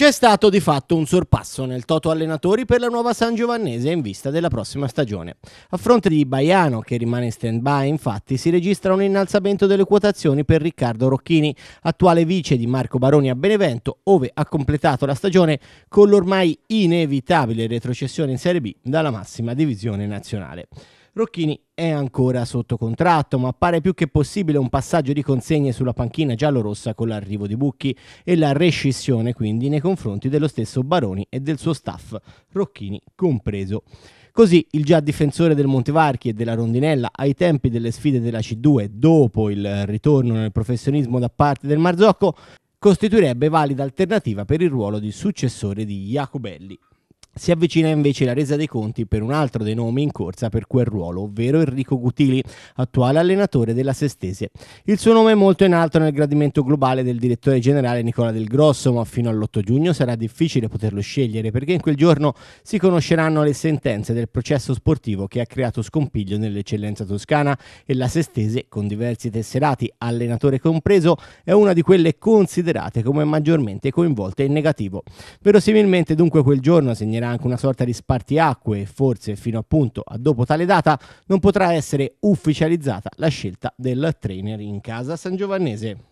C'è stato di fatto un sorpasso nel Toto Allenatori per la nuova San Giovannese in vista della prossima stagione. A fronte di Baiano, che rimane in stand-by, infatti, si registra un innalzamento delle quotazioni per Riccardo Rocchini, attuale vice di Marco Baroni a Benevento, ove ha completato la stagione con l'ormai inevitabile retrocessione in Serie B dalla massima divisione nazionale. Rocchini è ancora sotto contratto, ma pare più che possibile un passaggio di consegne sulla panchina giallorossa con l'arrivo di Bucchi e la rescissione quindi nei confronti dello stesso Baroni e del suo staff, Rocchini compreso. Così il già difensore del Montevarchi e della Rondinella ai tempi delle sfide della C2 dopo il ritorno nel professionismo da parte del Marzocco costituirebbe valida alternativa per il ruolo di successore di Jacobelli. Si avvicina invece la resa dei conti per un altro dei nomi in corsa per quel ruolo, ovvero Enrico Gutili, attuale allenatore della Sestese. Il suo nome è molto in alto nel gradimento globale del direttore generale Nicola Del Grosso, ma fino all'8 giugno sarà difficile poterlo scegliere perché in quel giorno si conosceranno le sentenze del processo sportivo che ha creato scompiglio nell'eccellenza toscana e la Sestese, con diversi tesserati, allenatore compreso, è una di quelle considerate come maggiormente coinvolte in negativo. Verosimilmente dunque quel giorno segnerà era anche una sorta di spartiacque e forse fino appunto a dopo tale data non potrà essere ufficializzata la scelta del trainer in casa San Giovannese.